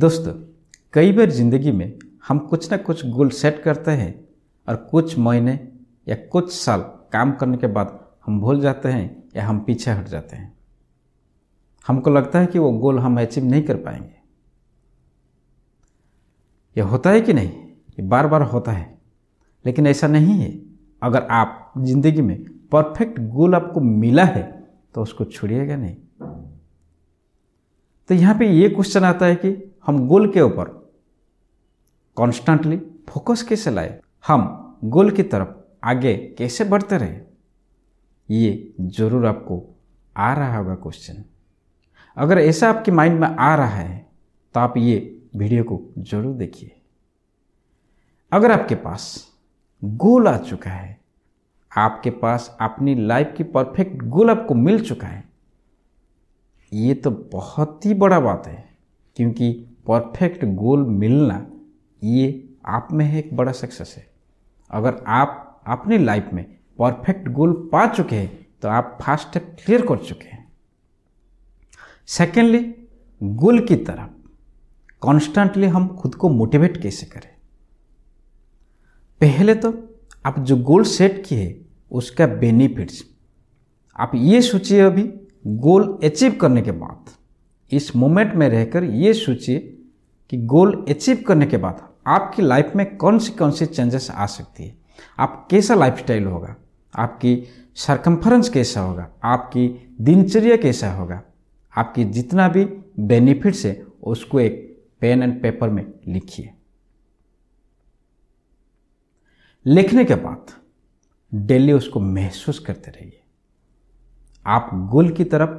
दोस्तों कई बार ज़िंदगी में हम कुछ ना कुछ गोल सेट करते हैं और कुछ महीने या कुछ साल काम करने के बाद हम भूल जाते हैं या हम पीछे हट जाते हैं हमको लगता है कि वो गोल हम अचीव नहीं कर पाएंगे यह होता है कि नहीं ये बार बार होता है लेकिन ऐसा नहीं है अगर आप जिंदगी में परफेक्ट गोल आपको मिला है तो उसको छोड़िएगा नहीं तो यहाँ पे ये क्वेश्चन आता है कि हम गोल के ऊपर कॉन्स्टेंटली फोकस कैसे लाए हम गोल की तरफ आगे कैसे बढ़ते रहे ये ज़रूर आपको आ रहा होगा क्वेश्चन अगर ऐसा आपके माइंड में आ रहा है तो आप ये वीडियो को ज़रूर देखिए अगर आपके पास गोल आ चुका है आपके पास अपनी लाइफ की परफेक्ट गोल आपको मिल चुका है ये तो बहुत ही बड़ा बात है क्योंकि परफेक्ट गोल मिलना ये आप में है एक बड़ा सक्सेस है अगर आप अपने लाइफ में परफेक्ट गोल पा चुके हैं तो आप फास्ट स्टेप क्लियर कर चुके हैं सेकेंडली गोल की तरफ कॉन्स्टेंटली हम खुद को मोटिवेट कैसे करें पहले तो आप जो गोल सेट किए उसका बेनिफिट्स आप ये सोचिए अभी गोल अचीव करने के बाद इस मोमेंट में रहकर ये सोचिए कि गोल अचीव करने के बाद आपकी लाइफ में कौन सी कौन सी चेंजेस आ सकती है आप कैसा लाइफ होगा आपकी सरकमफरेंस कैसा होगा आपकी दिनचर्या कैसा होगा आपकी जितना भी बेनिफिट्स है उसको एक पेन एंड पेपर में लिखिए लिखने के बाद डेली उसको महसूस करते रहिए आप गोल की तरफ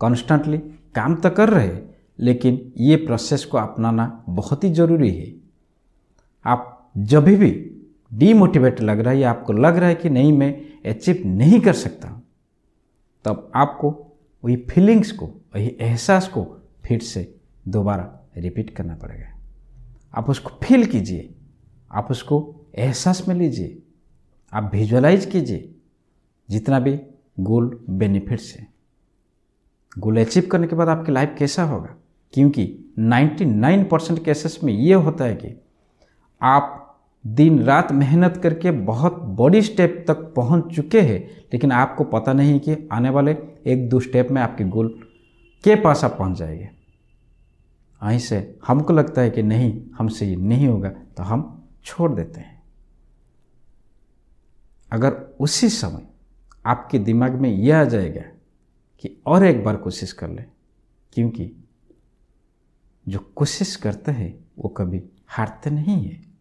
कॉन्स्टेंटली काम तो कर रहे लेकिन ये प्रोसेस को अपनाना बहुत ही ज़रूरी है आप जब भी डीमोटिवेट लग रहा है या आपको लग रहा है कि नहीं मैं अचीव नहीं कर सकता तब आपको वही फीलिंग्स को वही एहसास को फिर से दोबारा रिपीट करना पड़ेगा आप उसको फील कीजिए आप उसको एहसास में लीजिए आप विजुअलाइज कीजिए जितना भी गोल बेनिफिट्स हैं गोल अचीव करने के बाद आपकी लाइफ कैसा होगा क्योंकि 99 परसेंट केसेस में ये होता है कि आप दिन रात मेहनत करके बहुत बड़ी स्टेप तक पहुंच चुके हैं लेकिन आपको पता नहीं कि आने वाले एक दो स्टेप में आपके गोल के पास आप पहुंच जाएंगे वहीं से हमको लगता है कि नहीं हमसे ये नहीं होगा तो हम छोड़ देते हैं अगर उसी समय आपके दिमाग में यह आ जाएगा कि और एक बार कोशिश कर लें क्योंकि जो कोशिश करता है वो कभी हारते नहीं है